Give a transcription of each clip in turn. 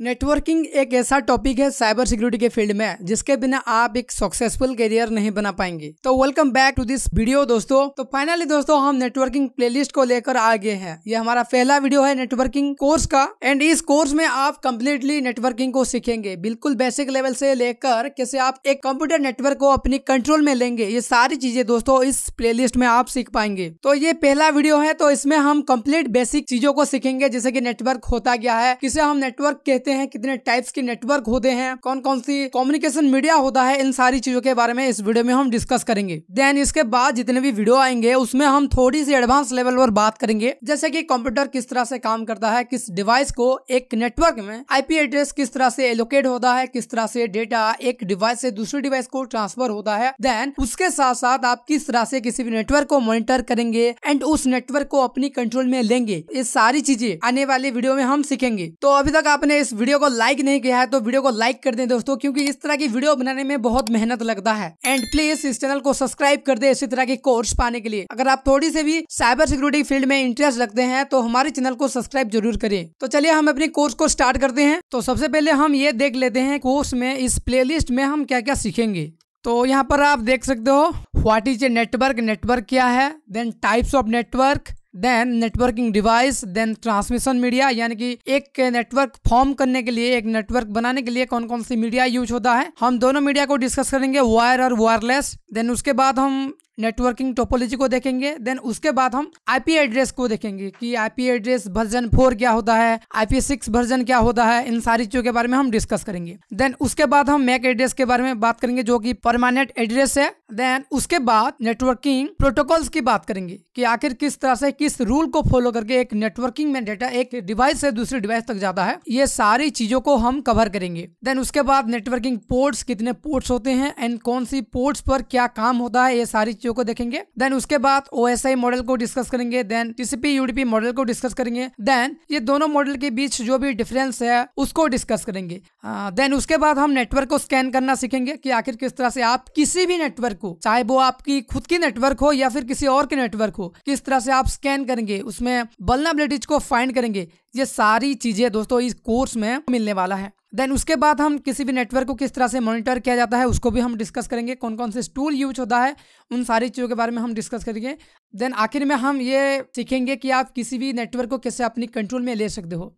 Networking एक ऐसा topic है साइबर सिक्योरिटी के फील्ड में जिसके बिना आप एक सक्सेसफुल करियर नहीं बना पाएंगे तो welcome back to this video दोस्तों तो फाइनली दोस्तों हम नेटवर्किंग प्लेलिस्ट को लेकर आ गए हैं ये हमारा पहला वीडियो है नेटवर्किंग कोर्स का एंड इस कोर्स में आप कम्प्लीटली नेटवर्किंग को सीखेंगे बिल्कुल बेसिक लेवल से लेकर कैसे आप एक कंप्यूटर नेटवर्क को अपनी कंट्रोल में लेंगे ये सारी चीजें दोस्तों इस प्ले में आप सीख पाएंगे तो ये पहला वीडियो है तो इसमें हम कम्प्लीट बेसिक चीजों को सीखेंगे जैसे की नेटवर्क होता गया है किसे हम नेटवर्क कहते लेते हैं कितने टाइप्स के नेटवर्क होते हैं कौन कौन सी कम्युनिकेशन मीडिया होता है इन सारी चीजों के बारे में इस वीडियो में हम डिस्कस करेंगे देन इसके बाद जितने भी वीडियो आएंगे उसमें हम थोड़ी सी एडवांस लेवल पर बात करेंगे जैसे की कंप्यूटर किस तरह से काम करता है किस डिवाइस को एक नेटवर्क में आई एड्रेस किस तरह से एलोकेट होता है किस तरह से डेटा एक डिवाइस से दूसरे डिवाइस को ट्रांसफर होता है देन उसके साथ साथ आप किस तरह से किसी भी नेटवर्क को मॉनिटर करेंगे एंड उस नेटवर्क को अपनी कंट्रोल में लेंगे ये सारी चीजें आने वाले वीडियो में हम सीखेंगे तो अभी तक आपने इस वीडियो को लाइक नहीं किया है तो वीडियो को लाइक कर दे दोस्तों क्योंकि इस तरह की वीडियो बनाने में बहुत मेहनत लगता है एंड प्लीज इस चैनल को सब्सक्राइब कर दे इसी तरह की कोर्स पाने के लिए अगर आप थोड़ी से भी साइबर सिक्योरिटी फील्ड में इंटरेस्ट रखते हैं तो हमारे चैनल को सब्सक्राइब जरूर करें तो चलिए हम अपने कोर्स को स्टार्ट करते हैं तो सबसे पहले हम ये देख लेते हैं कोर्स में इस प्ले में हम क्या क्या सीखेंगे तो यहाँ पर आप देख सकते हो what is a network network क्या है then types of network then networking device then transmission media यानी कि एक नेटवर्क फॉर्म करने के लिए एक नेटवर्क बनाने के लिए कौन कौन सी मीडिया यूज होता है हम दोनों मीडिया को डिस्कस करेंगे वायर और वायरलेस देन उसके बाद हम नेटवर्किंग टोपोलॉजी को देखेंगे देन उसके बाद हम आईपी एड्रेस को देखेंगे कि आईपी एड्रेस वर्जन फोर क्या होता है आईपी सिक्स वर्जन क्या होता है इन सारी चीजों के बारे में हम डिस्कस करेंगे देन उसके बाद हम मैक एड्रेस के बारे में बात करेंगे जो कि परमानेंट एड्रेस है देन उसके बाद नेटवर्किंग प्रोटोकॉल्स की बात करेंगे कि आखिर किस तरह से किस रूल को फॉलो करके एक नेटवर्किंग में डेटा एक डिवाइस से दूसरे डिवाइस तक जाता है ये सारी चीजों को हम कवर करेंगे देन उसके बाद नेटवर्किंग पोर्ट्स कितने पोर्ट्स होते हैं एंड कौन सी पोर्ट्स पर क्या काम होता है ये सारी चीज रेशियो को देखेंगे देन उसके बाद ओ मॉडल को डिस्कस करेंगे देन टीसीपी यूडीपी मॉडल को डिस्कस करेंगे देन ये दोनों मॉडल के बीच जो भी डिफरेंस है उसको डिस्कस करेंगे देन हाँ, उसके बाद हम नेटवर्क को स्कैन करना सीखेंगे कि आखिर किस तरह से आप किसी भी नेटवर्क को चाहे वो आपकी खुद की नेटवर्क हो या फिर किसी और के नेटवर्क हो किस तरह से आप स्कैन करेंगे उसमें बल्नाबिलिटीज को फाइंड करेंगे ये सारी चीजें दोस्तों इस कोर्स में मिलने वाला है देन उसके बाद हम किसी भी नेटवर्क को किस तरह से मॉनिटर किया जाता है उसको भी हम डिस्कस करेंगे कौन कौन से टूल यूज होता है उन सारी चीज़ों के बारे में हम डिस्कस करेंगे देन आखिर में हम ये सीखेंगे कि आप किसी भी नेटवर्क को कैसे अपनी कंट्रोल में ले सकते हो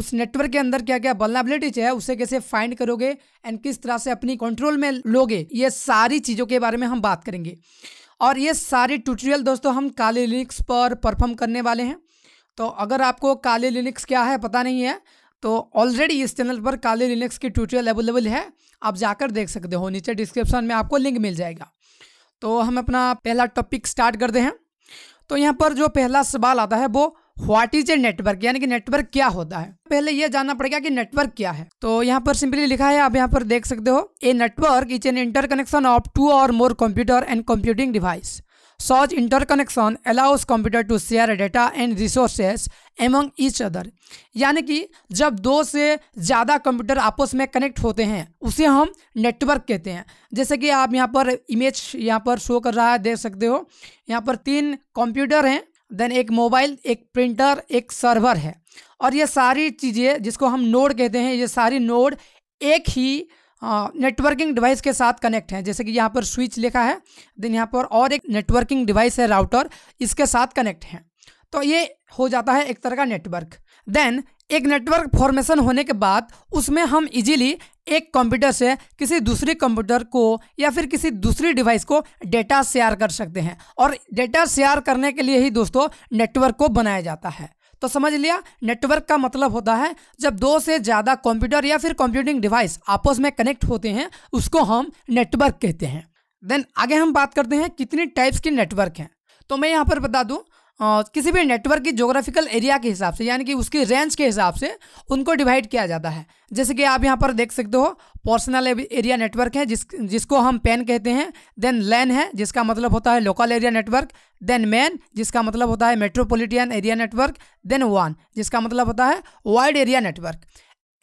उस नेटवर्क के अंदर क्या क्या बल्लाबिलिटीज है उसे कैसे फाइंड करोगे एंड किस तरह से अपनी कंट्रोल में लोगे ये सारी चीज़ों के बारे में हम बात करेंगे और ये सारे ट्यूटोरियल दोस्तों हम काले लिनिक्स पर परफॉर्म करने वाले हैं तो अगर आपको काले लिनिक्स क्या है पता नहीं है तो ऑलरेडी इस चैनल पर काली लिनक्स की ट्यूटोरियल अवेलेबल है आप जाकर देख सकते हो नीचे डिस्क्रिप्शन में आपको लिंक मिल जाएगा तो हम अपना पहला टॉपिक स्टार्ट करते हैं तो यहाँ पर जो पहला सवाल आता है वो व्हाट इज ए नेटवर्क यानी कि नेटवर्क क्या होता है पहले यह जानना पड़ेगा कि नेटवर्क क्या है तो यहाँ पर सिंपली लिखा है आप यहाँ पर देख सकते हो a network is an interconnection of two or more computer and computing device Such interconnection allows computer to share data and resources among each other. यानी कि जब दो से ज़्यादा कंप्यूटर आपस में कनेक्ट होते हैं उसे हम नेटवर्क कहते हैं जैसे कि आप यहाँ पर इमेज यहाँ पर शो कर रहा है देख सकते हो यहाँ पर तीन कंप्यूटर हैं देन एक मोबाइल एक प्रिंटर एक सर्वर है और ये सारी चीज़ें जिसको हम नोड कहते हैं ये सारी नोड एक ही नेटवर्किंग डिवाइस के साथ कनेक्ट है जैसे कि यहाँ पर स्विच लिखा है देन यहाँ पर और एक नेटवर्किंग डिवाइस है राउटर इसके साथ कनेक्ट है तो ये हो जाता है एक तरह का नेटवर्क देन एक नेटवर्क फॉर्मेशन होने के बाद उसमें हम इजीली एक कंप्यूटर से किसी दूसरे कंप्यूटर को या फिर किसी दूसरी डिवाइस को डेटा शेयर कर सकते हैं और डेटा शेयर करने के लिए ही दोस्तों नेटवर्क को बनाया जाता है तो समझ लिया नेटवर्क का मतलब होता है जब दो से ज़्यादा कंप्यूटर या फिर कंप्यूटिंग डिवाइस आपस में कनेक्ट होते हैं उसको हम नेटवर्क कहते हैं देन आगे हम बात करते हैं कितनी टाइप्स के नेटवर्क हैं तो मैं यहाँ पर बता दूँ किसी भी नेटवर्क की जोग्राफिकल एरिया के हिसाब से यानी कि उसकी रेंज के हिसाब से उनको डिवाइड किया जाता है जैसे कि आप यहाँ पर देख सकते हो पर्सनल एरिया नेटवर्क है जिस जिसको हम पेन कहते हैं देन लैन है जिसका मतलब होता है local area network then MAN जिसका मतलब होता है मेट्रोपोलिटियन एरिया नेटवर्क देन वन जिसका मतलब होता है वाइड एरिया नेटवर्क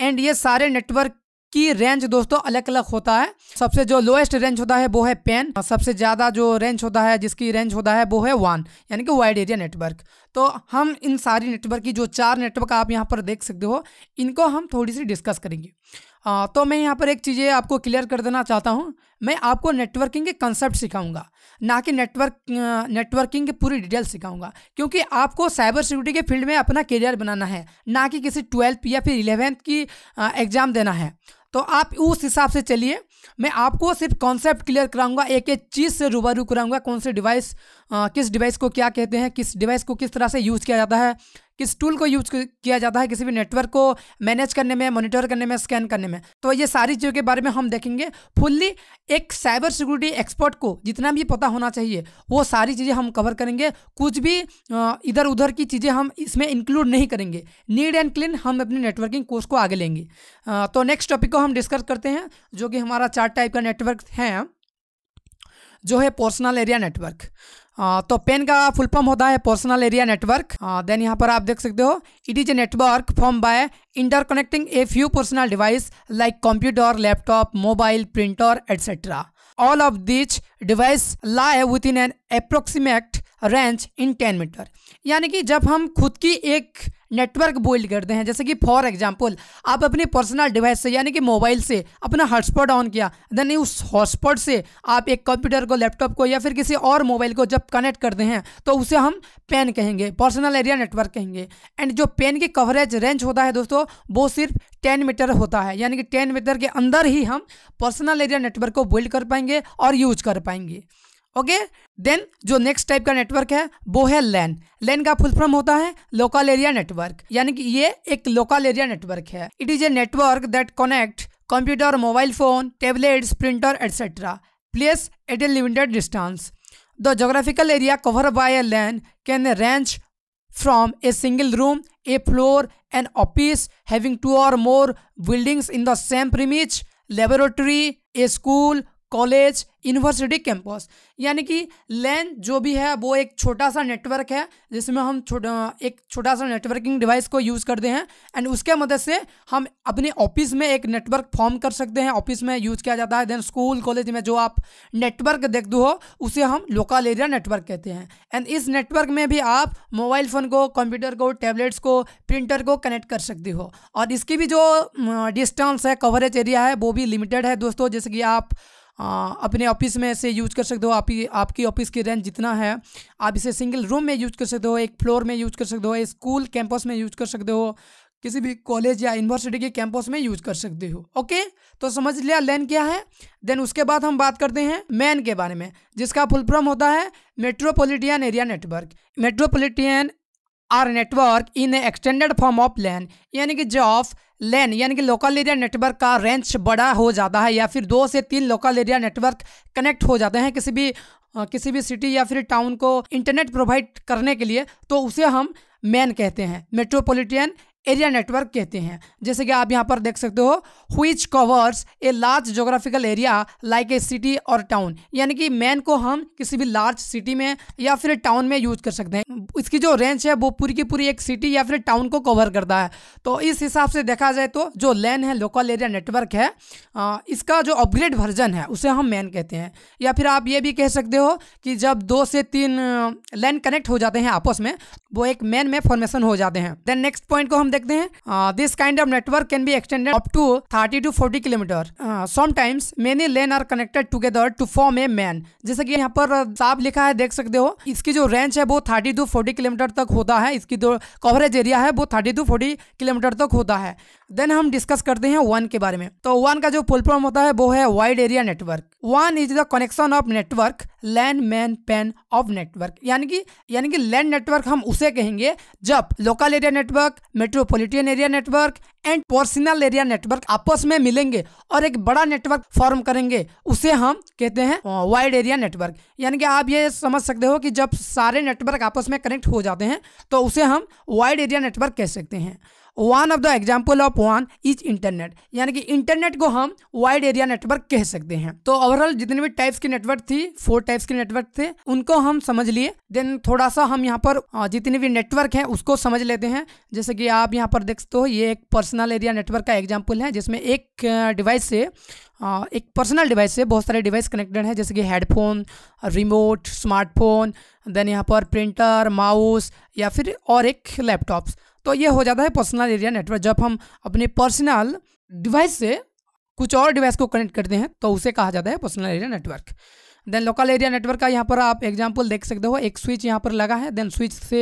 एंड ये सारे नेटवर्क की रेंज दोस्तों अलग अलग होता है सबसे जो लोएस्ट रेंज होता है वो है पेन और सबसे ज़्यादा जो रेंज होता है जिसकी रेंज होता है वो है वन यानी कि वाइड एरिया नेटवर्क तो हम इन सारी नेटवर्क की जो चार नेटवर्क आप यहाँ पर देख सकते हो इनको हम थोड़ी सी डिस्कस करेंगे आ, तो मैं यहाँ पर एक चीज़ें आपको क्लियर कर देना चाहता हूँ मैं आपको नेटवर्किंग के कंसेप्ट सिखाऊंगा ना कि नेटवर्क नेटवर्किंग की पूरी डिटेल सिखाऊंगा क्योंकि आपको साइबर सिक्योरिटी के फील्ड में अपना करियर बनाना है ना कि किसी ट्वेल्थ या फिर इलेवेंथ की एग्ज़ाम देना है तो आप उस हिसाब से चलिए मैं आपको सिर्फ कॉन्सेप्ट क्लियर कराऊंगा एक एक चीज़ से रूबरू कराऊंगा कौन से डिवाइस आ, किस डिवाइस को क्या कहते हैं किस डिवाइस को किस तरह से यूज़ किया जाता है किस टूल को यूज किया जाता है किसी भी नेटवर्क को मैनेज करने में मॉनिटर करने में स्कैन करने में तो ये सारी चीज़ों के बारे में हम देखेंगे फुल्ली एक साइबर सिक्योरिटी एक्सपर्ट को जितना भी पता होना चाहिए वो सारी चीज़ें हम कवर करेंगे कुछ भी इधर उधर की चीज़ें हम इसमें इंक्लूड नहीं करेंगे नीड एंड क्लीन हम अपने नेटवर्किंग कोर्स को आगे लेंगे तो नेक्स्ट टॉपिक को हम डिस्कस करते हैं जो कि हमारा चार टाइप का नेटवर्क है जो है पर्सनल एरिया नेटवर्क तो पेन का फुल फॉर्म होता है पर्सनल एरिया नेटवर्क देन यहाँ पर आप देख सकते हो it is a network form by interconnecting a few personal device like computer laptop mobile printer etcetera all of which device lie in an approximate range in ten metre यानी कि जब हम खुद की एक नेटवर्क बोल्ड करते हैं जैसे कि फॉर एग्जाम्पल आप अपने पर्सनल डिवाइस से यानी कि मोबाइल से अपना हॉटस्पॉट ऑन किया देन उस हॉटस्पॉट से आप एक कंप्यूटर को लैपटॉप को या फिर किसी और मोबाइल को जब कनेक्ट करते हैं तो उसे हम पेन कहेंगे पर्सनल एरिया नेटवर्क कहेंगे एंड जो पेन की कवरेज रेंज होता है दोस्तों वो सिर्फ टेन मीटर होता है यानी कि टेन मीटर के अंदर ही हम पर्सनल एरिया नेटवर्क को बोल्ड कर पाएंगे और यूज कर पाएंगे ओके देन जो नेक्स्ट टाइप का नेटवर्क है वो है लैन लैन का फुल फॉर्म होता है लोकल एरिया नेटवर्क यानी कि ये एक लोकल एरिया नेटवर्क है it is a network that connect computer mobile phone tablet printer etcetera place at a limited distance the geographical area cover by a LAN can range from a single room a floor an office having two or more buildings in the same premise, laboratory a school college university campus यानी कि लैन जो भी है वो एक छोटा सा network है जिसमें हम छोट एक छोटा सा नेटवर्किंग डिवाइस को यूज़ करते हैं एंड उसके मदद से हम अपने ऑफिस में एक नेटवर्क फॉर्म कर सकते हैं ऑफिस में यूज़ किया जाता है देन स्कूल कॉलेज में जो आप नेटवर्क देख दो हो उसे हम लोकल एरिया नेटवर्क कहते हैं एंड इस नेटवर्क में भी आप मोबाइल फ़ोन को कंप्यूटर को टैबलेट्स को प्रिंटर को कनेक्ट कर सकते हो और इसकी भी जो डिस्टेंस है कवरेज एरिया है वो भी लिमिटेड है दोस्तों जैसे कि आप अपने ऑफिस में से यूज कर सकते हो आपकी आपकी ऑफिस की रेंज जितना है आप इसे सिंगल रूम में यूज कर सकते हो एक फ्लोर में यूज कर सकते हो स्कूल कैंपस में यूज कर सकते हो किसी भी कॉलेज या यूनिवर्सिटी के कैंपस में यूज कर सकते हो ओके तो समझ लिया लैन क्या है देन उसके बाद हम बात करते हैं मैन के बारे में जिसका फुल फॉर्म होता है metropolitan area network metropolitan are network in extended form of LAN यानी कि जो ऑफ लैन यानी कि लोकल एरिया नेटवर्क का रेंज बड़ा हो जाता है या फिर दो से तीन लोकल एरिया नेटवर्क कनेक्ट हो जाते हैं किसी भी किसी भी सिटी या फिर टाउन को इंटरनेट प्रोवाइड करने के लिए तो उसे हम मैन कहते हैं मेट्रोपॉलिटन एरिया नेटवर्क कहते हैं जैसे कि आप यहाँ पर देख सकते हो which covers a large geographical area like a city or town यानी कि मैन को हम किसी भी लार्ज सिटी में या फिर टाउन में यूज कर सकते हैं इसकी जो रेंज है वो पूरी की पूरी एक सिटी या फिर टाउन को कवर करता है तो इस हिसाब से देखा जाए तो जो लैन है लोकल एरिया नेटवर्क है इसका जो अपग्रेड वर्जन है उसे हम मैन कहते हैं या फिर आप ये भी कह सकते हो कि जब दो से तीन लैन कनेक्ट हो जाते हैं आपस में वो एक मैन में फॉर्मेशन हो जाते हैं देन नेक्स्ट पॉइंट को हम देखते हैं this kind of network can be extended up to thirty to forty kilometre sometimes many LAN are connected together to form a MAN जैसे कि यहाँ पर साफ लिखा है देख सकते हो इसकी जो रेंज है वो थर्टी टू फोर्टी किलोमीटर तक होता है इसकी जो कवरेज एरिया है वो थर्टी टू फोर्टी किलोमीटर तक होता है देन हम डिस्कस करते हैं वन के बारे में तो वन का जो फुल फॉर्म होता है वो है वाइड एरिया नेटवर्क वन is the connection of network LAN MAN PAN of network यानी कि यानी कि लैंड नेटवर्क हम उसे कहेंगे जब local area network metropolitan area network and personal area network आपस में मिलेंगे और एक बड़ा नेटवर्क फॉर्म करेंगे उसे हम कहते हैं वाइड एरिया नेटवर्क यानी कि आप ये समझ सकते हो कि जब सारे नेटवर्क आपस में कनेक्ट हो जाते हैं तो उसे हम वाइड एरिया नेटवर्क कह सकते हैं one of the example of वन इज इंटरनेट यानी कि इंटरनेट को हम वाइड एरिया नेटवर्क कह सकते हैं तो ओवरऑल जितने भी टाइप्स के नेटवर्क थी फोर टाइप्स के नेटवर्क थे उनको हम समझ लिए देन थोड़ा सा हम यहाँ पर जितने भी नेटवर्क हैं उसको समझ लेते हैं जैसे कि आप यहाँ पर देख सकते हो ये एक पर्सनल एरिया नेटवर्क का एग्जाम्पल है जिसमें एक डिवाइस से एक पर्सनल डिवाइस से बहुत सारे डिवाइस कनेक्टेड हैं जैसे कि हेडफोन रिमोट स्मार्टफोन देन यहाँ पर प्रिंटर माउस या फिर और एक लैपटॉप्स तो ये हो जाता है पर्सनल एरिया नेटवर्क जब हम अपने पर्सनल डिवाइस से कुछ और डिवाइस को कनेक्ट करते हैं तो उसे कहा जाता है personal area network then local area network का यहाँ पर आप एग्जाम्पल देख सकते हो एक स्विच यहाँ पर लगा है देन स्विच से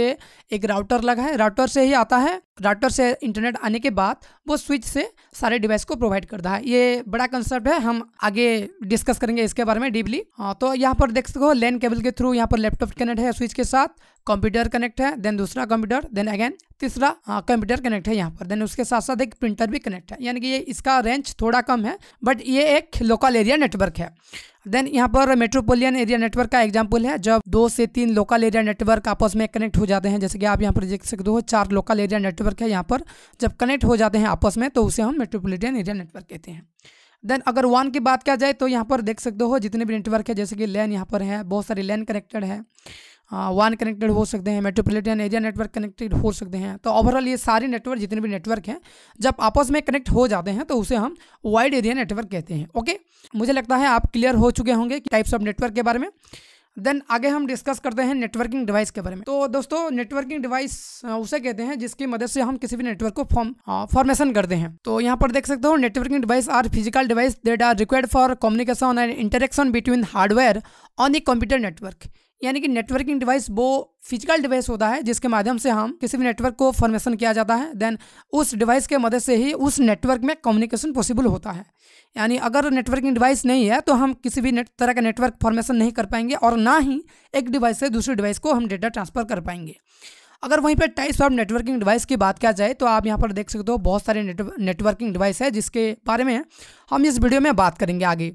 एक राउटर लगा है राउटर से ही आता है राउटर से इंटरनेट आने के बाद वो स्विच से सारे डिवाइस को प्रोवाइड करता है ये बड़ा कंसेप्ट है हम आगे डिस्कस करेंगे इसके बारे में डीपली हाँ तो यहाँ पर देख सको लैन केबल के थ्रू यहाँ पर लैपटॉप कनेक्ट है स्विच के साथ कंप्यूटर कनेक्ट है देन दूसरा कंप्यूटर देन अगेन तीसरा कंप्यूटर हाँ, कनेक्ट है यहाँ पर देन उसके साथ साथ एक प्रिंटर भी कनेक्ट है यानी कि ये इसका रेंज थोड़ा कम है बट ये एक लोकल एरिया नेटवर्क है देन यहाँ पर मेट्रोपोलियन एरिया नेटवर्क का एग्जाम्पल है जब दो से तीन लोकल एरिया नेटवर्क आपस में कनेक्ट हो जाते हैं जैसे कि आप यहाँ पर देख सकते हो चार लोकल एरिया नेटवर्क नेटवर्क है यहाँ पर जब कनेक्ट हो जाते हैं आपस में तो उसे हम मेट्रोपोलिटन एरिया नेटवर्क कहते हैं देन अगर वन की बात किया जाए तो यहाँ पर देख सकते हो जितने भी नेटवर्क है जैसे कि लैन यहाँ पर है बहुत सारे लैन कनेक्टेड है वन कनेक्टेड हो सकते हैं मेट्रोपोलिटन एरिया नेटवर्क कनेक्टेड हो सकते हैं तो ओवरऑल ये सारे नेटवर्क जितने भी नेटवर्क हैं जब आपस में कनेक्ट हो जाते हैं तो उसे हम वाइड एरिया नेटवर्क कहते हैं ओके मुझे लगता है आप क्लियर हो चुके होंगे टाइप्स ऑफ नेटवर्क के बारे में देन आगे हम डिस्कस करते हैं नेटवर्किंग डिवाइस के बारे में तो दोस्तों नेटवर्किंग डिवाइस उसे कहते हैं जिसकी मदद से हम किसी भी नेटवर्क को फॉर्म फॉर्मेशन करते हैं तो यहाँ पर देख सकते हो networking device are physical device that are required for communication and interaction between hardware on a computer network यानी कि नेटवर्किंग डिवाइस वो फिजिकल डिवाइस होता है जिसके माध्यम से हम किसी भी नेटवर्क को फॉर्मेशन किया जाता है देन उस डिवाइस के मदद से ही उस नेटवर्क में कम्युनिकेशन पॉसिबल होता है यानी अगर नेटवर्किंग डिवाइस नहीं है तो हम किसी भी तरह का नेटवर्क फॉर्मेशन नहीं कर पाएंगे और ना ही एक डिवाइस से दूसरे डिवाइस को हम डेटा ट्रांसफ़र कर पाएंगे अगर वहीं पर टाइप्स ऑफ नेटवर्किंग डिवाइस की बात किया जाए तो आप यहाँ पर देख सकते हो बहुत सारे नेटवर्किंग डिवाइस है जिसके बारे में हम इस वीडियो में बात करेंगे आगे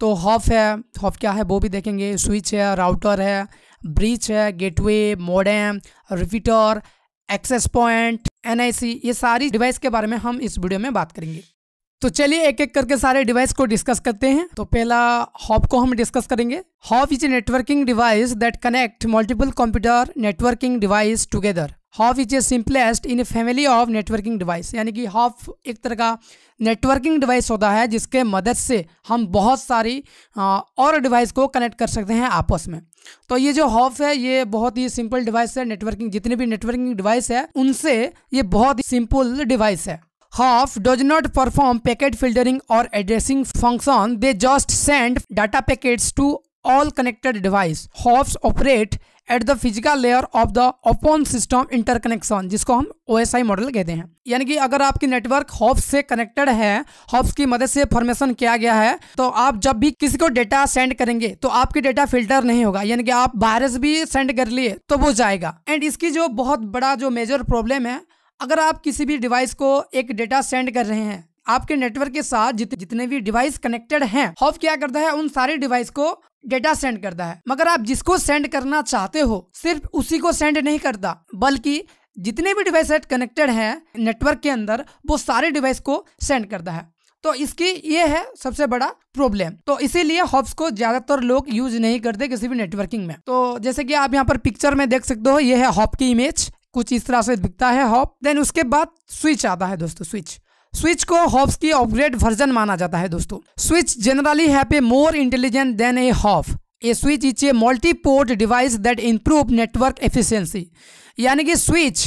तो हॉफ है हॉफ क्या है वो भी देखेंगे स्विच है राउटर है ब्रिज है gateway modem repeater access point and ये सारी डिवाइस के बारे में हम इस वीडियो में बात करेंगे तो चलिए एक एक करके सारे डिवाइस को डिस्कस करते हैं तो पहला हॉप को हम डिस्कस करेंगे hub is a networking device that connect multiple computer networking device together hub is a simplest in a family of networking device यानी कि हॉप एक तरह का नेटवर्किंग डिवाइस होता है जिसके मदद से हम बहुत सारी और डिवाइस को कनेक्ट कर सकते हैं आपस में तो ये जो हॉफ है ये बहुत ही सिंपल डिवाइस है नेटवर्किंग जितने भी नेटवर्किंग डिवाइस है उनसे ये बहुत ही सिंपल डिवाइस है hub does not perform packet filtering or addressing function they just send data packets to all connected device hubs operate at the physical layer of the open system interconnection जिसको हम O S I model कहते हैं यानी कि अगर आपकी network hubs से connected है हॉप्स की मदद से फॉर्मेशन किया गया है तो आप जब भी किसी को डेटा सेंड करेंगे तो आपके डेटा फिल्टर नहीं होगा यानी कि आप वायरस भी सेंड कर लिए तो वो जाएगा एंड इसकी जो बहुत बड़ा जो मेजर प्रॉब्लम है अगर आप किसी भी डिवाइस को एक डेटा सेंड कर रहे हैं आपके नेटवर्क के साथ जित, जितने भी डिवाइस कनेक्टेड हैं हॉप क्या करता है उन सारे डिवाइस को डेटा सेंड करता है मगर आप जिसको सेंड करना चाहते हो सिर्फ उसी को सेंड नहीं करता बल्कि जितने भी डिवाइस कनेक्टेड हैं नेटवर्क के अंदर वो सारे डिवाइस को सेंड करता है तो इसकी ये है सबसे बड़ा प्रॉब्लम तो इसीलिए हॉप्स को ज्यादातर लोग यूज नहीं करते किसी भी नेटवर्किंग में तो जैसे कि आप यहाँ पर पिक्चर में देख सकते हो ये है हॉप की इमेज कुछ इस तरह से दिखता है हॉप देन उसके बाद स्विच आता है दोस्तों स्विच स्विच को हॉप्स की अपग्रेड वर्जन माना जाता है दोस्तों switch generally have a more intelligent than a hub a switch is a multi port device that improve network efficiency यानी कि स्विच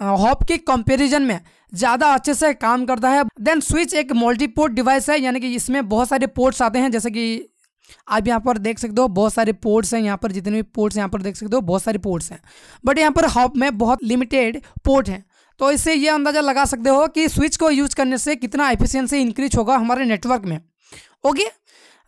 हॉप के कंपैरिजन में ज़्यादा अच्छे से काम करता है देन स्विच एक मल्टीपोर्ट डिवाइस है यानी कि इसमें बहुत सारे पोर्ट्स आते हैं जैसे कि आप यहाँ पर देख सकते हो बहुत सारे पोर्ट्स हैं यहाँ पर जितने भी पोर्ट्स यहाँ पर देख सकते हो बहुत सारे पोर्ट्स हैं बट यहाँ पर हॉप में बहुत लिमिटेड पोर्ट हैं तो इससे ये अंदाज़ा लगा सकते हो कि स्विच को यूज करने से कितना एफिशियंसी इंक्रीज होगा हमारे नेटवर्क में okay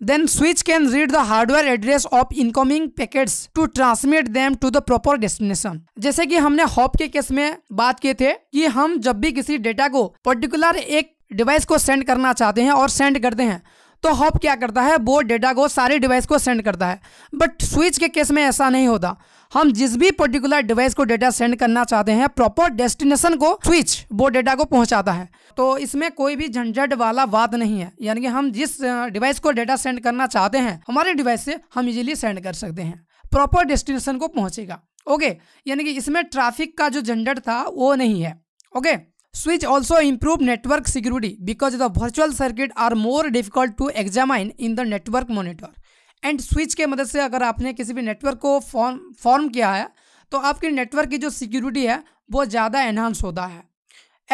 then switch can read the hardware address of incoming packets to transmit them to the proper destination जैसे कि हमने हॉप के केस में बात किए थे कि हम जब भी किसी डेटा को पर्टिकुलर एक डिवाइस को सेंड करना चाहते हैं और सेंड करते हैं तो हॉप क्या करता है वो डेटा को सारे डिवाइस को सेंड करता है बट स्विच के केस में ऐसा नहीं होता हम जिस भी पर्टिकुलर डिवाइस को डेटा सेंड करना चाहते हैं प्रॉपर डेस्टिनेशन को स्विच वो डेटा को पहुंचाता है तो इसमें कोई भी झंझट वाला बात नहीं है यानी कि हम जिस डिवाइस को डेटा सेंड करना चाहते हैं हमारे डिवाइस से हम इजीली सेंड कर सकते हैं प्रॉपर डेस्टिनेशन को पहुंचेगा ओके यानी कि इसमें ट्रैफिक का जो झंझट था वो नहीं है okay switch also improve network security because the virtual circuit are more difficult to examine in the network monitor and switch के मदद से अगर आपने किसी भी नेटवर्क को फॉर्म फॉर्म किया है तो आपके नेटवर्क की जो सिक्योरिटी है वो ज़्यादा एनहांस होता है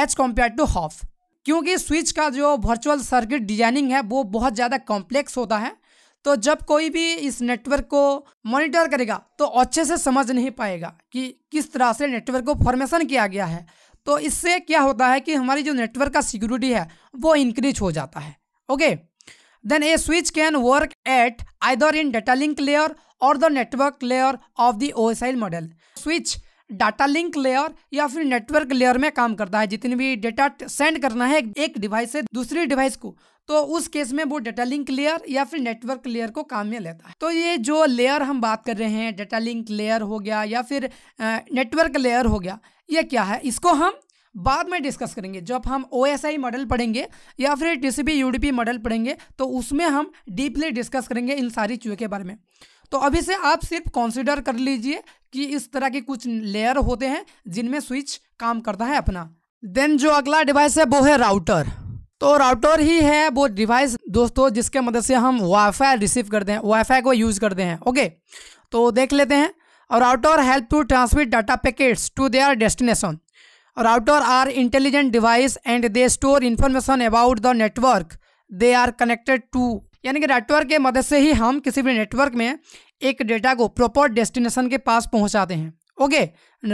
एज कम्पेयर टू हॉफ क्योंकि स्विच का जो वर्चुअल सर्किट डिजाइनिंग है वो बहुत ज़्यादा कॉम्प्लेक्स होता है तो जब कोई भी इस नेटवर्क को मॉनिटर करेगा तो अच्छे से समझ नहीं पाएगा कि किस तरह से नेटवर्क को फॉर्मेशन किया गया है तो इससे क्या होता है कि हमारी जो नेटवर्क का सिक्योरिटी है वो इंक्रीज हो जाता है okay then a switch can work at either in data link layer or the network layer of the O model switch data link layer या फिर नेटवर्क लेयर में काम करता है जितनी भी डेटा सेंड करना है एक डिवाइस से दूसरी डिवाइस को तो उस केस में वो डेटा लिंक लेयर या फिर नेटवर्क लेयर को काम में लेता है तो ये जो लेयर हम बात कर रहे हैं डेटा लिंक लेयर हो गया या फिर नेटवर्क लेयर हो गया ये क्या है इसको हम बाद में डिस्कस करेंगे जब हम ओ मॉडल पढ़ेंगे या फिर टी सी मॉडल पढ़ेंगे तो उसमें हम डीपली डिस्कस करेंगे इन सारी चीज़ों के बारे में तो अभी से आप सिर्फ कंसिडर कर लीजिए कि इस तरह के कुछ लेयर होते हैं जिनमें स्विच काम करता है अपना देन जो अगला डिवाइस है वो है राउटर तो राउटर ही है वो डिवाइस दोस्तों जिसके मदद से हम वाईफाई रिसीव करते हैं वाईफाई को यूज़ करते हैं ओके तो देख लेते हैं और router help to transmit data packets to their destination router are intelligent device and they store information about the network they are connected to यानी कि नेटवर्क के मदद से ही हम किसी भी नेटवर्क में एक डेटा को प्रॉपर डेस्टिनेशन के पास पहुंचाते हैं ओके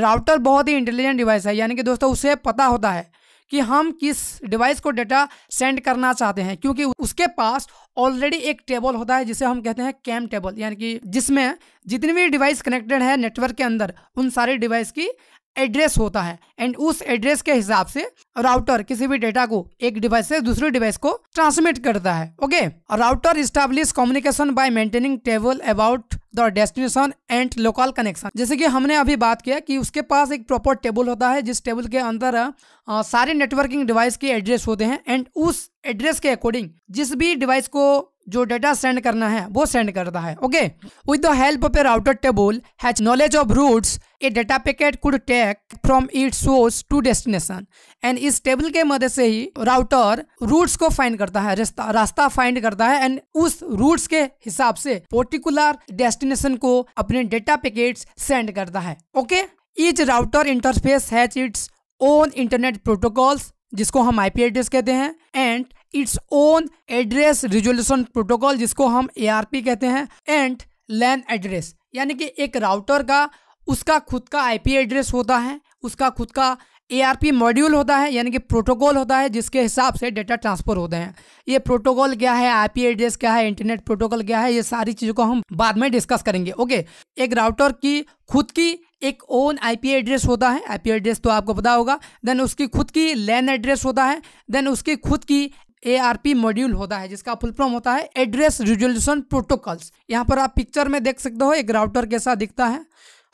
राउटर बहुत ही इंटेलिजेंट डिवाइस है यानी कि दोस्तों उसे पता होता है कि हम किस डिवाइस को डेटा सेंड करना चाहते हैं क्योंकि उसके पास ऑलरेडी एक टेबल होता है जिसे हम कहते हैं कैम टेबल यानी कि जिसमें जितनी भी डिवाइस कनेक्टेड है नेटवर्क के अंदर उन सारे डिवाइस की एड्रेस होता है एंड उस एड्रेस के हिसाब से राउटर किसी भी डेटा को एक डिवाइस से दूसरे डिवाइस को ट्रांसमिट करता है okay router establish communication by maintaining table about the destination and local connection जैसे कि हमने अभी बात किया कि उसके पास एक प्रॉपर टेबल होता है जिस टेबल के अंदर आ, सारे नेटवर्किंग डिवाइस के एड्रेस होते हैं एंड उस एड्रेस के अकॉर्डिंग जिस भी डिवाइस को जो डेटा सेंड करना है वो सेंड करता है okay with the help of a router table has knowledge of routes a data packet could take from it source to destination and इस टेबल के मदद से ही राउटर रूट्स को फाइंड करता है रास्ता फाइंड करता है एंड उस रूट्स के हिसाब से पर्टिकुलर डेस्टिनेशन को अपने डेटा पैकेट सेंड करता है okay each router interface has its own internet protocols जिसको हम आईपी एड्रेस कहते हैं and its own address resolution protocol जिसको हम ए कहते हैं एंड लैन एड्रेस यानी कि एक राउटर का उसका खुद का आईपी एड्रेस होता है उसका खुद का ए मॉड्यूल होता है यानी कि प्रोटोकॉल होता है जिसके हिसाब से डेटा ट्रांसफर होते हैं ये प्रोटोकॉल क्या है आईपी एड्रेस क्या है इंटरनेट प्रोटोकॉल क्या है ये सारी चीज़ों को हम बाद में डिस्कस करेंगे ओके एक राउटर की खुद की एक ओन आईपी एड्रेस होता है आईपी एड्रेस तो आपको पता होगा देन उसकी खुद की लैन एड्रेस होता है देन उसकी खुद की ए मॉड्यूल होता है जिसका फुल फॉर्म होता है एड्रेस रिजोल्यूशन प्रोटोकॉल्स यहाँ पर आप पिक्चर में देख सकते हो एक राउटर कैसा दिखता है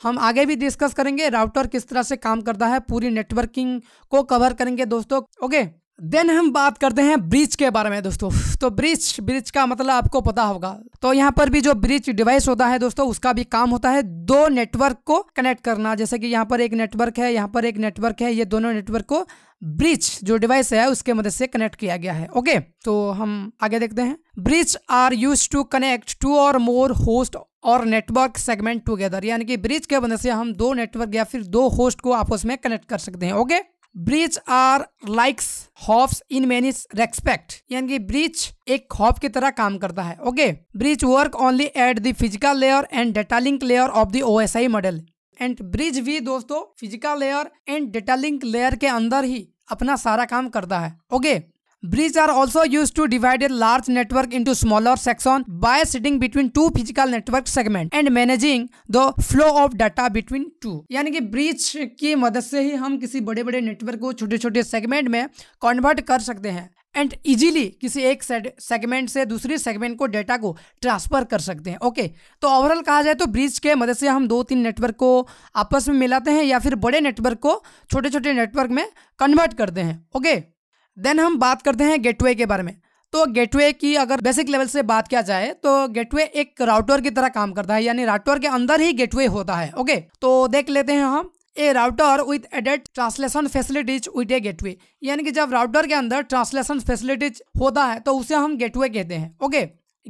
हम आगे भी डिस्कस करेंगे राउटर किस तरह से काम करता है पूरी नेटवर्किंग को कवर करेंगे दोस्तों ओके देन हम बात करते हैं ब्रिज के बारे में दोस्तों तो ब्रिज ब्रिज का मतलब आपको पता होगा तो यहाँ पर भी जो ब्रिज डिवाइस होता है दोस्तों उसका भी काम होता है दो नेटवर्क को कनेक्ट करना जैसे कि यहाँ पर एक नेटवर्क है यहाँ पर एक नेटवर्क है ये दोनों नेटवर्क को ब्रिज जो डिवाइस है उसके मदद से कनेक्ट किया गया है ओके तो हम आगे देखते हैं bridge are use to connect two or more host or network segment together यानी कि ब्रिज के मदद से हम दो नेटवर्क या फिर दो होस्ट को आपस में कनेक्ट कर सकते हैं okay bridge are likes hubs in many respect यानी कि ब्रिज एक हॉप की तरह काम करता है okay bridge work only at the physical layer and data link layer of the OSI model and bridge भी दोस्तों physical layer and data link layer के अंदर ही अपना सारा काम करता है okay bridge are also use to divide large network into smaller section by sitting between two physical network segment and managing the flow of data between two यानी कि ब्रिज की मदद से ही हम किसी बड़े बड़े नेटवर्क को छोटे छोटे सेगमेंट में कन्वर्ट कर सकते हैं एंड इजीली किसी एक सेगमेंट से दूसरे सेगमेंट को डेटा को ट्रांसफ़र कर सकते हैं ओके तो ओवरऑल कहा जाए तो ब्रिज के मदद से हम दो तीन नेटवर्क को आपस में मिलाते हैं या फिर बड़े नेटवर्क को छोटे छोटे नेटवर्क में कन्वर्ट करते हैं ओके देन हम बात करते हैं गेटवे के बारे में तो गेटवे की अगर बेसिक लेवल से बात किया जाए तो गेटवे एक राउटर की तरह काम करता है यानी राउटर के अंदर ही गेटवे होता है ओके तो देख लेते हैं हम a router with added translation facilities with a gateway यानी कि जब राउटर के अंदर ट्रांसलेशन फैसिलिटीज होता है तो उसे हम गेटवे कहते हैं okay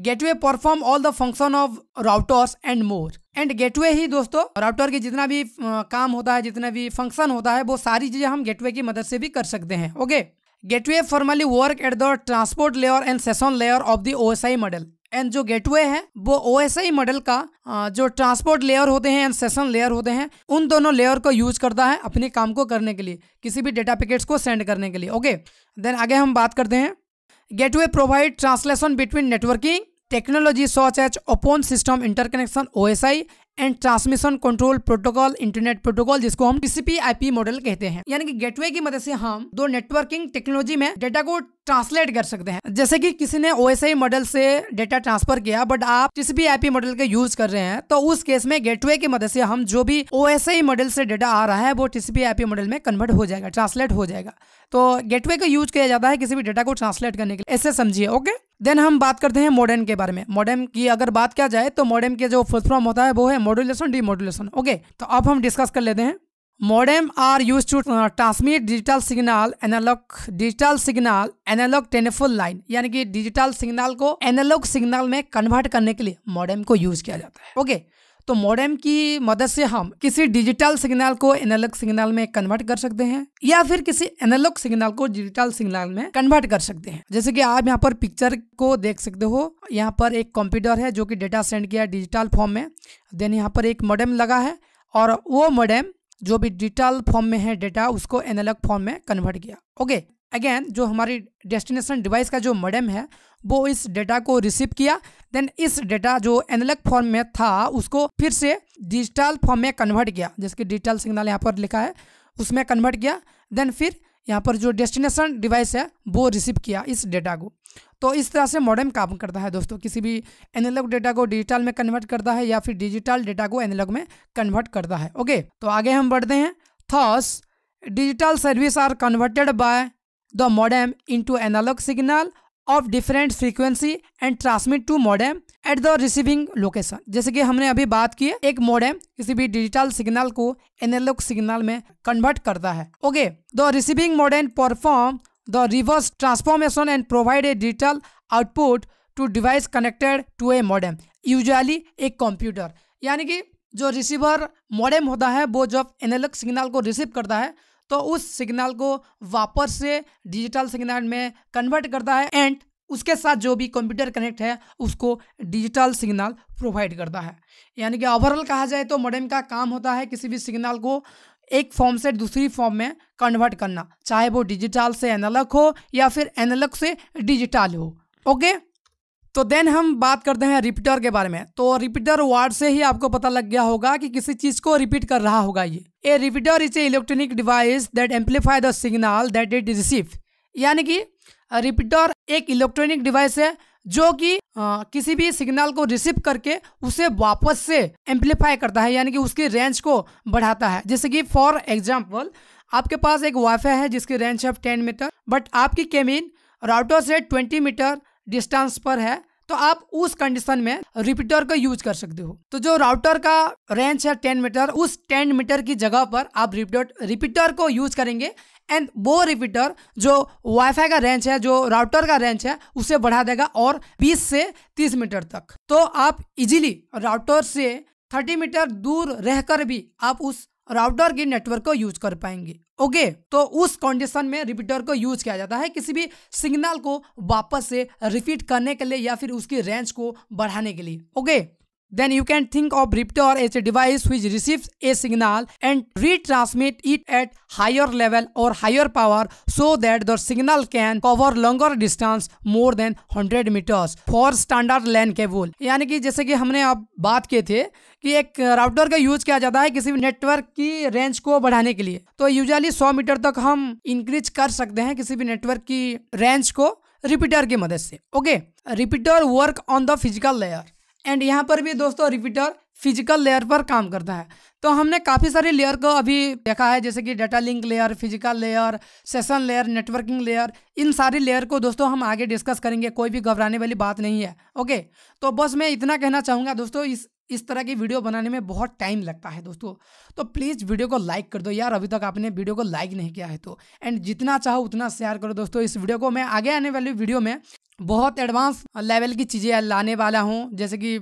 gateway perform all the function of routers and more and gateway ही दोस्तों राउटर के जितना भी काम होता है जितना भी फंक्शन होता है वो सारी चीजें हम गेटवे की मदद से भी कर सकते हैं okay gateway formally work at the transport layer and session layer of the OSI model and जो गेटवे है वो ओ मॉडल का जो ट्रांसपोर्ट लेयर होते हैं एंड सेशन लेयर होते हैं उन दोनों लेयर को यूज करता है अपने काम को करने के लिए किसी भी डेटा पैकेट्स को सेंड करने के लिए ओके देन आगे हम बात करते हैं gateway provide translation between networking technology such as open system interconnection O and transmission control protocol internet protocol जिसको हम टीसीपी आईपी मॉडल कहते हैं यानी कि गेटवे की मदद से हम दो नेटवर्किंग टेक्नोलॉजी में डेटा को ट्रांसलेट कर सकते हैं जैसे कि किसी ने ओ मॉडल से डेटा ट्रांसफर किया बट आप टीसीपी आईपी मॉडल का यूज कर रहे हैं तो उस केस में गेटवे की मदद से हम जो भी ओ मॉडल से डेटा आ रहा है वो टीसीपी आईपी मॉडल में कन्वर्ट हो जाएगा ट्रांसलेट हो जाएगा तो गेटवे का यूज किया जाता है किसी भी डेटा को ट्रांसलेट करने के लिए ऐसे समझिए ओके देन हम बात करते हैं मॉडर्न के बारे में मॉडर्न की अगर बात किया जाए तो मॉडर्न के जो फुल फॉर्म होता है वो है मॉड्यूलेशन डीमोडुलेशन ओके तो अब हम डिस्कस कर लेते हैं modem are use to transmit digital signal analogue digital signal analogue telephone line यानी कि डिजिटल सिग्नल को एनालॉग सिग्नल में कन्वर्ट करने के लिए मॉडेम को यूज किया जाता है ओके okay. तो मोडेम की मदद से हम किसी डिजिटल सिग्नल को एनालॉग सिग्नल में कन्वर्ट कर सकते हैं या फिर किसी एनालॉग सिग्नल को डिजिटल सिग्नल में कन्वर्ट कर सकते हैं जैसे कि आप यहाँ पर पिक्चर को देख सकते हो यहाँ पर एक कंप्यूटर है जो कि डेटा सेंड किया डिजिटल फॉर्म में देन यहाँ पर एक मॉडेम लगा है और वो मॉडेम जो भी डिजिटल फॉर्म में है डेटा उसको एनालॉग फॉर्म में कन्वर्ट किया ओके अगेन जो हमारी डेस्टिनेशन डिवाइस का जो मडम है वो इस डेटा को रिसीव किया देन इस डेटा जो एनलग फॉर्म में था उसको फिर से डिजिटल फॉर्म में कन्वर्ट किया कि डिजिटल सिग्नल यहाँ पर लिखा है उसमें कन्वर्ट किया देन फिर यहाँ पर जो डेस्टिनेशन डिवाइस है वो रिसीव किया इस डेटा को तो इस तरह से मॉडर्म काम करता है दोस्तों किसी भी एनालॉग डेटा को डिजिटल में कन्वर्ट करता है या फिर डिजिटल डेटा को एनालॉग में कन्वर्ट करता है ओके तो आगे हम बढ़ते हैं those digital service are converted by the modem into analog signal of different frequency and transmit to modem at the receiving location जैसे कि हमने अभी बात की है एक मॉडेम किसी भी डिजिटल सिग्नल को एनालॉग सिग्नल में कन्वर्ट करता है okay the receiving modem perform the reverse transformation and provide a digital output to device connected to a modem usually एक कंप्यूटर यानी कि जो रिसीवर मॉडेम होता है वो जब एनालॉग सिग्नल को रिसीव करता है तो उस सिग्नल को वापस से डिजिटल सिग्नल में कन्वर्ट करता है एंड उसके साथ जो भी कंप्यूटर कनेक्ट है उसको डिजिटल सिग्नल प्रोवाइड करता है यानी कि ओवरऑल कहा जाए तो मॉडेम का काम होता है किसी भी सिग्नल को एक फॉर्म से दूसरी फॉर्म में कन्वर्ट करना चाहे वो डिजिटल से एनालॉग हो या फिर एनालॉग से डिजिटल हो ओके तो देन हम बात करते हैं रिपीटर के बारे में तो रिपीटर वर्ड से ही आपको पता लग गया होगा कि किसी चीज को रिपीट कर रहा होगा ये a repeater is a electronic device that amplify the signal that it receive यानी कि रिपीटर एक इलेक्ट्रॉनिक डिवाइस है जो कि किसी भी सिग्नल को रिसीव करके उसे वापस से एम्पलीफाई करता है यानी कि उसकी रेंज को बढ़ाता है जैसे कि फॉर एग्जाम्पल आपके पास एक वाईफाई है जिसकी रेंज है टेन मीटर बट आपकी केमिन राउटर से ट्वेंटी मीटर डिस्टेंस पर है तो आप उस कंडीशन में रिपीटर का यूज कर सकते हो तो जो राउटर का रेंज है टेन मीटर उस टेन मीटर की जगह पर आप रिपीटर रिपीटर को यूज करेंगे एंड वो रिपीटर जो वाईफाई का रेंज है जो राउटर का रेंज है उसे बढ़ा देगा और 20 से 30 मीटर तक तो आप इजीली राउटर से 30 मीटर दूर रहकर भी आप उस राउटर के नेटवर्क को यूज कर पाएंगे ओके okay, तो उस कंडीशन में रिपीटर को यूज किया जाता है किसी भी सिग्नल को वापस से रिपीट करने के लिए या फिर उसकी रेंज को बढ़ाने के लिए okay okay? then you can think of repeater as a device which receives a signal and retransmit it at higher level or higher power so that the signal can cover longer distance more than 100 meters for standard LAN cable yani ki jaise ki humne ab baat kiye the कि एक router का use किया जाता है किसी भी network की range को बढ़ाने के लिए तो यूजली 100 मीटर तक हम इंक्रीज कर सकते हैं किसी भी नेटवर्क की रेंज को रिपीटर की मदद से okay repeater work on the physical layer and यहाँ पर भी दोस्तों रिपीटर फिजिकल लेयर पर काम करता है तो हमने काफ़ी सारे लेयर को अभी देखा है जैसे कि data link layer physical layer session layer networking layer इन सारी लेयर को दोस्तों हम आगे डिस्कस करेंगे कोई भी घबराने वाली बात नहीं है ओके तो बस मैं इतना कहना चाहूँगा दोस्तों इस इस तरह की वीडियो बनाने में बहुत टाइम लगता है दोस्तों तो प्लीज़ वीडियो को लाइक कर दो यार अभी तक आपने वीडियो को लाइक नहीं किया है तो एंड जितना चाहो उतना शेयर करो दोस्तों इस वीडियो को मैं आगे आने वाली वीडियो में बहुत एडवांस लेवल की चीज़ें लाने वाला हूँ जैसे कि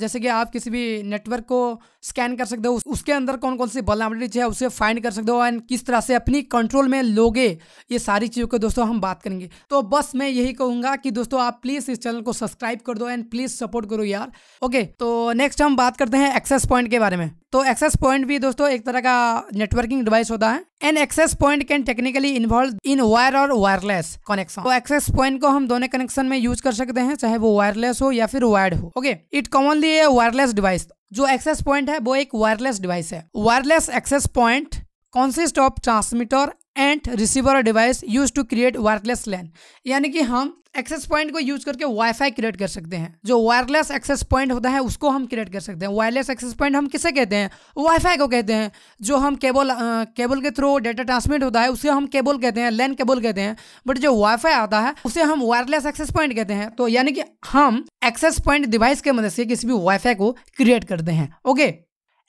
जैसे कि आप किसी भी नेटवर्क को स्कैन कर सकते हो उसके अंदर कौन कौन सी बलामिटीज है उसे फाइंड कर सकते हो एंड किस तरह से अपनी कंट्रोल में लोगे ये सारी चीज़ों को दोस्तों हम बात करेंगे तो बस मैं यही कहूँगा कि दोस्तों आप प्लीज़ इस चैनल को सब्सक्राइब कर दो एंड प्लीज़ सपोर्ट करो यार ओके तो नेक्स्ट हम बात करते हैं एक्सेस पॉइंट के बारे में तो एक्सेस पॉइंट भी दोस्तों एक तरह का नेटवर्किंग डिवाइस होता है an access point can technically involve in wire or wireless connection access point को हम दोनों कनेक्शन में यूज कर सकते हैं चाहे वो वायरलेस हो या फिर वायर्ड हो okay it commonly a wireless device जो एक्सेस पॉइंट है वो एक वायरलेस डिवाइस है wireless access point consist of transmitter and receiver device use to create wireless LAN यानी कि हम एक्सेस पॉइंट को यूज करके वाईफाई क्रिएट कर सकते हैं जो वायरलेस एक्सेस पॉइंट होता है उसको हम क्रिएट कर सकते हैं वायरलेस एक्सेस पॉइंट हम किसे कहते हैं वाईफाई को कहते हैं जो हम केबल केबल के थ्रू डेटा ट्रांसमिट होता है उसे हम केबल कहते हैं लैन केबल कहते हैं बट जो वाईफाई आता है उसे हम वायरलेस एक्सेस पॉइंट कहते हैं तो यानी कि हम एक्सेस पॉइंट डिवाइस के मदद से किसी भी वाईफाई को क्रिएट करते हैं okay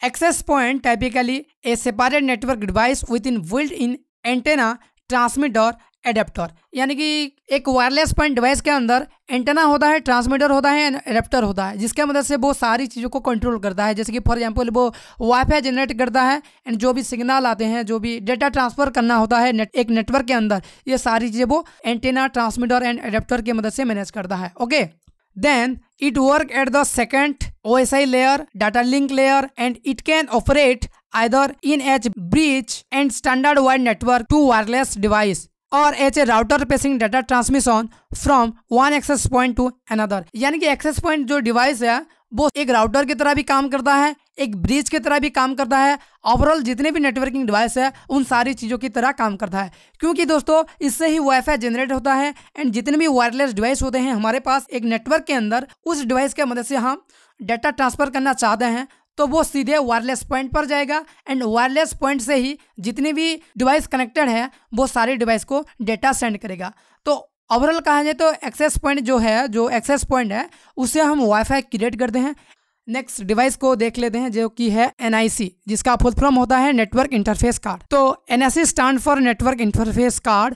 Access point typically a separate network device within built-in antenna, transmitter, adapter यानी कि एक वायरलेस पॉइंट डिवाइस के अंदर एंटेना होता है ट्रांसमीटर होता है एंड एडेप्टर होता है जिसके मदद से वो सारी चीज़ों को कंट्रोल करता है जैसे कि फॉर एग्जांपल वो वाईफाई जनरेट करता है एंड जो भी सिग्नल आते हैं जो भी डेटा ट्रांसफर करना होता है नेट, एक नेटवर्क के अंदर ये सारी चीज़ें वो एंटेना ट्रांसमीटर एंड एडेप्टर की मदद से मैनेज करता है okay Then it work at the second OSI layer, data link layer and it can operate either in edge bridge and standard wide network to wireless device or as a router passing data transmission from one access point to another यानी कि access point जो device है वो एक router की तरह भी काम करता है एक ब्रिज की तरह भी काम करता है ओवरऑल जितने भी नेटवर्किंग डिवाइस है उन सारी चीज़ों की तरह काम करता है क्योंकि दोस्तों इससे ही वाईफाई जनरेट होता है एंड जितने भी वायरलेस डिवाइस होते हैं हमारे पास एक नेटवर्क के अंदर उस डिवाइस के मदद से हम डाटा ट्रांसफ़र करना चाहते हैं तो वो सीधे वायरलेस पॉइंट पर जाएगा एंड वायरलेस पॉइंट से ही जितने भी डिवाइस कनेक्टेड है वो सारे डिवाइस को डेटा सेंड करेगा तो ओवरऑल कहा जाए तो एक्सेस पॉइंट जो है जो एक्सेस पॉइंट है उसे हम वाईफाई क्रिएट करते हैं नेक्स्ट डिवाइस को देख लेते हैं जो कि है एन जिसका फुल फॉर्म होता है नेटवर्क इंटरफेस कार्ड तो N stand for network interface card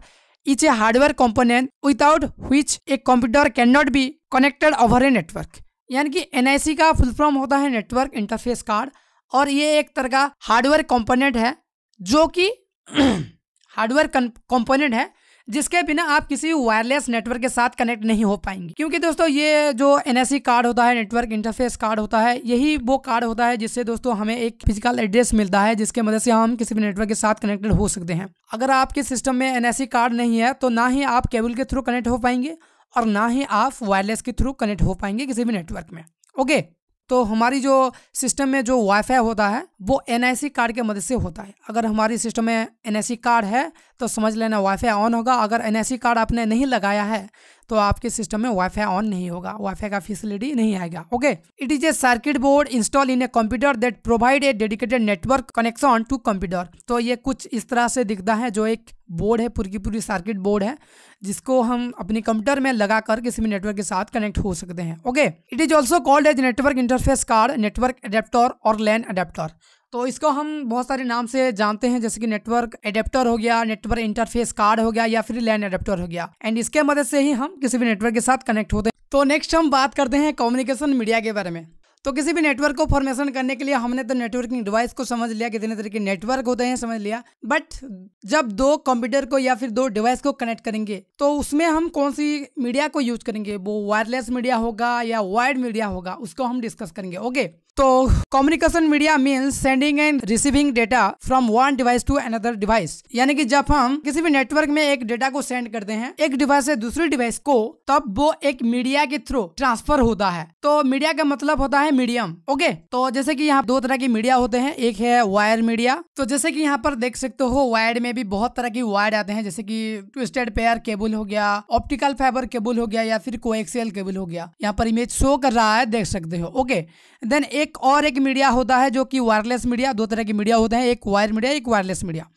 each a hardware component without which a computer can not be connected over a network यानी कि एन का फुल फॉर्म होता है नेटवर्क इंटरफेस कार्ड और ये एक तरह का हार्डवेयर कॉम्पोनेंट है जो कि हार्डवेयर कॉम्पोनेंट है जिसके बिना आप किसी वायरलेस नेटवर्क के साथ कनेक्ट नहीं हो पाएंगे क्योंकि दोस्तों ये जो एन कार्ड होता है नेटवर्क इंटरफेस कार्ड होता है यही वो कार्ड होता है जिससे दोस्तों हमें एक फिजिकल एड्रेस मिलता है जिसके मदद से हम किसी भी नेटवर्क के साथ कनेक्टेड हो सकते हैं अगर आपके सिस्टम में एन कार्ड नहीं है तो ना ही आप केबल के थ्रू कनेक्ट हो पाएंगे और ना ही आप वायरलेस के थ्रू कनेक्ट हो पाएंगे किसी भी नेटवर्क में ओके तो हमारी जो सिस्टम में जो वाईफाई होता है वो एन कार्ड के मदद से होता है अगर हमारी सिस्टम में एन कार्ड है तो समझ लेना वाईफाई ऑन होगा अगर एन कार्ड आपने नहीं लगाया है तो आपके सिस्टम में वाईफाई ऑन नहीं होगा वाईफाई का फैसिलिटी नहीं आएगा okay it is a circuit board install in a computer that provide a dedicated network connection to computer तो ये कुछ इस तरह से दिखता है जो एक बोर्ड है पूरी की पूरी सर्किट बोर्ड है जिसको हम अपने कंप्यूटर में लगा कर किसी भी नेटवर्क के साथ कनेक्ट हो सकते हैं okay it is also called as network interface card network adapter or LAN adapter तो इसको हम बहुत सारे नाम से जानते हैं जैसे कि नेटवर्क एडेप्टर हो गया नेटवर्क इंटरफेस कार्ड हो गया या फिर लैंड एडेप्टर हो गया एंड इसके मदद से ही हम किसी भी नेटवर्क के साथ कनेक्ट होते हैं तो नेक्स्ट हम बात करते हैं कम्युनिकेशन मीडिया के बारे में तो किसी भी नेटवर्क को फॉर्मेशन करने के लिए हमने तो नेटवर्किंग डिवाइस को समझ लिया कितने तरह के नेटवर्क होते हैं समझ लिया बट जब दो कंप्यूटर को या फिर दो डिवाइस को कनेक्ट करेंगे तो उसमें हम कौन सी मीडिया को यूज करेंगे वो वायरलेस मीडिया होगा या वायर्ड मीडिया होगा उसको हम डिस्कस करेंगे ओके तो communication media means sending and receiving data from one device to another device यानी कि जब हम किसी भी नेटवर्क में एक डेटा को सेंड करते हैं एक डिवाइस से दूसरी डिवाइस को तब वो एक मीडिया के थ्रू ट्रांसफर होता है तो मीडिया का मतलब होता है है मीडियम ओके तो जैसे कि यहाँ दो तरह की मीडिया होते हैं एक है वायर मीडिया तो जैसे कि यहाँ पर देख सकते हो वायर में भी बहुत तरह की वायर आते हैं जैसे कि ट्विस्टेड पेयर केबल हो गया ऑप्टिकल फाइबर केबल हो गया या फिर कोएक्सियल केबल हो गया यहाँ पर इमेज शो कर रहा है देख सकते हो ओके देन एक और एक मीडिया होता है जो कि वायरलेस मीडिया दो तरह की मीडिया होते हैं एक वायर मीडिया एक वायरलेस मीडिया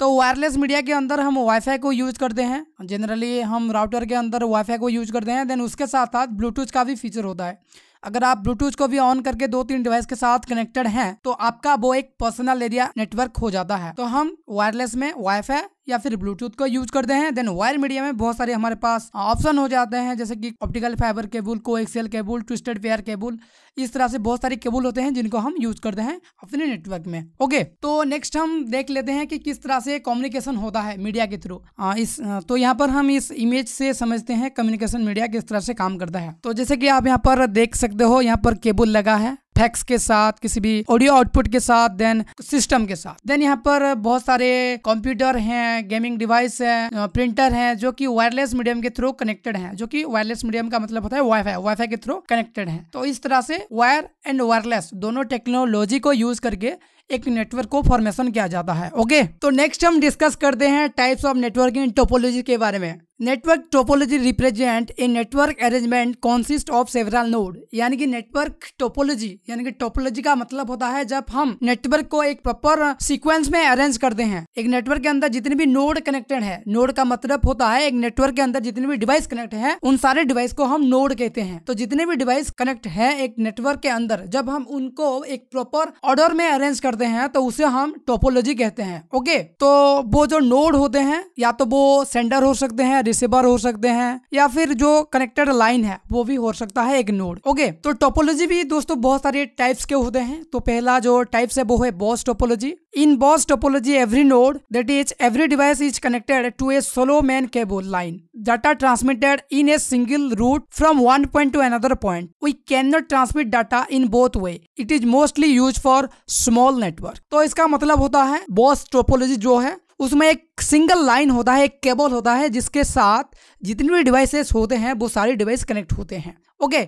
तो वायरलेस मीडिया के अंदर हम वाईफाई को यूज करते हैं जनरली हम राउटर के अंदर वाईफाई को यूज करते हैं देन उसके साथ साथ ब्लूटूथ का भी फीचर होता है अगर आप ब्लूटूथ को भी ऑन करके दो तीन डिवाइस के साथ कनेक्टेड हैं तो आपका वो एक पर्सनल एरिया नेटवर्क हो जाता है तो हम वायरलेस में वाईफाई या फिर ब्लूटूथ को यूज करते हैं देन वायर मीडिया में बहुत सारे हमारे पास ऑप्शन हो जाते हैं जैसे कि optical fibre cable coaxial cable twisted pair cable इस तरह से बहुत सारे केबल होते हैं जिनको हम यूज करते हैं अपने नेटवर्क में ओके तो नेक्स्ट हम देख लेते हैं कि किस तरह से कम्युनिकेशन होता है मीडिया के थ्रू इस तो यहाँ पर हम इस इमेज से समझते हैं कम्युनिकेशन मीडिया किस तरह से काम करता है तो जैसे कि आप यहाँ पर देख सकते हो यहाँ पर केबल लगा है फैक्स के साथ किसी भी ऑडियो आउटपुट के साथ देन सिस्टम के साथ देन यहाँ पर बहुत सारे कंप्यूटर हैं गेमिंग डिवाइस है प्रिंटर है जो कि वायरलेस मीडियम के थ्रू कनेक्टेड है जो कि वायरलेस मीडियम का मतलब होता है वाईफाई वाईफाई के थ्रू कनेक्टेड है तो इस तरह से वायर एंड वायरलेस दोनों टेक्नोलॉजी को यूज करके एक नेटवर्क को फॉर्मेशन किया जाता है ओके तो नेक्स्ट हम डिस्कस करते हैं टाइप्स ऑफ नेटवर्किंग टोपोलॉजी के बारे में network topology represent a network arrangement consist of several node यानी कि नेटवर्क टोपोलॉजी यानी कि टोपोलॉजी का मतलब होता है जब हम नेटवर्क को एक प्रॉपर सीक्वेंस में अरेंज करते हैं एक नेटवर्क के अंदर जितने भी नोड कनेक्टेड है नोड का मतलब होता है एक नेटवर्क के अंदर जितने भी डिवाइस कनेक्ट है उन सारे डिवाइस को हम नोड कहते हैं तो जितने भी डिवाइस कनेक्ट है एक नेटवर्क के अंदर जब हम उनको एक प्रॉपर ऑर्डर में अरेंज करते करते हैं तो उसे हम टोपोलॉजी कहते हैं ओके तो वो जो नोड होते हैं या तो वो सेंडर हो सकते हैं रिसीवर हो सकते हैं या फिर जो कनेक्टेड लाइन है वो भी हो सकता है एक नोड ओके तो टोपोलॉजी भी दोस्तों बहुत सारे टाइप्स के होते हैं तो पहला जो टाइप्स है वो है bus topology In Bosch topology, every node, that is, every device is connected to a solo main cable line. Data transmitted in a single route from one point to another point. We cannot transmit data in both way. It is mostly used for small network. तो इसका मतलब होता है bus topology जो है उसमें एक single line होता है एक केबल होता है जिसके साथ जितने भी डिवाइसेस होते हैं वो सारे डिवाइस कनेक्ट होते हैं ओके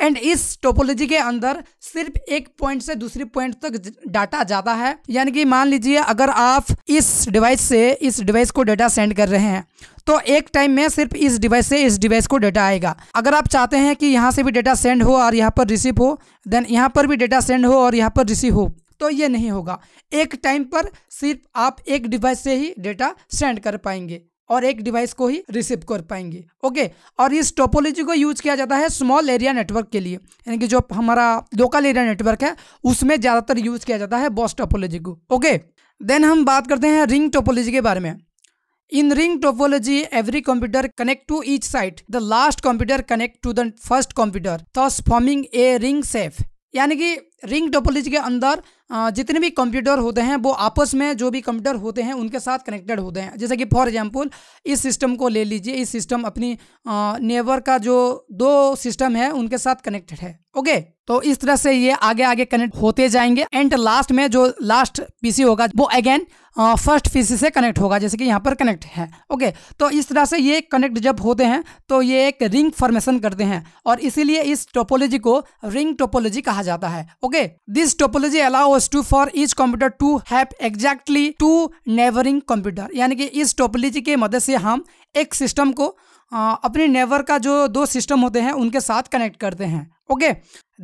एंड इस टोपोलॉजी के अंदर सिर्फ एक पॉइंट से दूसरे पॉइंट तक डाटा जाता है यानी कि मान लीजिए अगर आप इस डिवाइस से इस डिवाइस को डाटा सेंड कर रहे हैं तो एक टाइम में सिर्फ इस डिवाइस से इस डिवाइस को डाटा आएगा अगर आप चाहते हैं कि यहाँ से भी डाटा सेंड हो और यहाँ पर रिसीव हो देन यहाँ पर भी डाटा सेंड हो और यहाँ पर रिसीव हो तो ये नहीं होगा एक टाइम पर सिर्फ आप एक डिवाइस से ही डेटा सेंड कर पाएंगे और एक डिवाइस को ही रिसीव कर पाएंगे ओके और इस टोपोलॉजी को यूज किया जाता है स्मॉल एरिया नेटवर्क के लिए यानी कि जो हमारा लोकल एरिया नेटवर्क है उसमें ज़्यादातर यूज किया जाता है बॉस टोपोलॉजी को ओके देन हम बात करते हैं रिंग टोपोलॉजी के बारे में in ring topology every computer connect to each side the last computer connect to the first computer thus forming a ring safe यानी कि रिंग टोपोलॉजी के अंदर जितने भी कंप्यूटर होते हैं वो आपस में जो भी कंप्यूटर होते हैं उनके साथ कनेक्टेड होते हैं जैसे कि फॉर एग्जांपल इस सिस्टम को ले लीजिए इस सिस्टम अपनी नेवर का जो दो सिस्टम है उनके साथ कनेक्टेड है ओके तो इस तरह से ये आगे आगे कनेक्ट होते जाएंगे एंड लास्ट में जो लास्ट पीसी होगा वो अगेन फर्स्ट पीसी से कनेक्ट होगा जैसे कि यहाँ पर कनेक्ट है ओके तो इस तरह से ये कनेक्ट जब होते हैं तो ये एक रिंग फॉर्मेशन करते हैं और इसीलिए इस टोपोलॉजी को रिंग टोपोलॉजी कहा जाता है okay okay this topology allow us to for each computer to have exactly two neighboring computer यानी कि इस टोपोलॉजी के मदद से हम एक सिस्टम को अपने नेवर का जो दो सिस्टम होते हैं उनके साथ कनेक्ट करते हैं ओके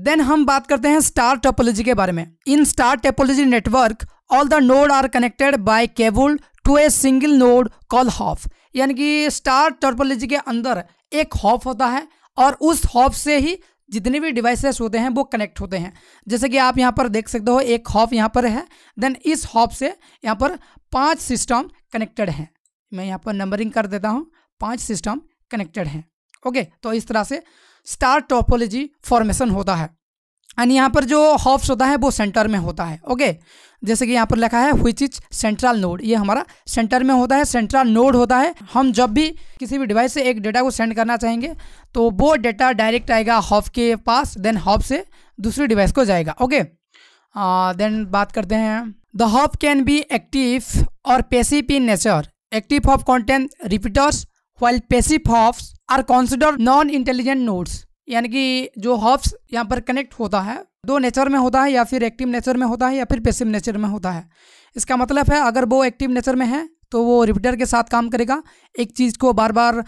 देन हम बात करते हैं स्टार टोपोलॉजी के बारे में in star topology network all the node are connected by cable to a single node call hub यानी कि स्टार टोपोलॉजी के अंदर एक हॉफ होता है और उस हॉफ से ही जितने भी डिवाइसेस होते हैं वो कनेक्ट होते हैं जैसे कि आप यहाँ पर देख सकते हो एक हॉप यहाँ पर है देन इस हॉप से यहाँ पर पांच सिस्टम कनेक्टेड हैं मैं यहाँ पर नंबरिंग कर देता हूँ पांच सिस्टम कनेक्टेड हैं ओके तो इस तरह से स्टार टोपोलॉजी फॉर्मेशन होता है एंड यहाँ पर जो हॉप्स होता है वो सेंटर में होता है ओके जैसे कि यहाँ पर लिखा है विच इज सेंट्रल नोड ये हमारा सेंटर में होता है सेंट्रल नोड होता है हम जब भी किसी भी डिवाइस से एक डेटा को सेंड करना चाहेंगे तो वो डेटा डायरेक्ट आएगा हॉफ के पास देन हॉफ से दूसरे डिवाइस को जाएगा ओके देन बात करते हैं the hub can be active और passive in nature active hub contain repeaters while passive hub are consider non intelligent nodes यानी कि जो हॉप्स यहाँ पर कनेक्ट होता है दो नेचर में होता है या फिर एक्टिव नेचर में होता है या फिर पेसिव नेचर में होता है इसका मतलब है अगर वो एक्टिव नेचर में है तो वो रिपीटर के साथ काम करेगा एक चीज़ को बार बार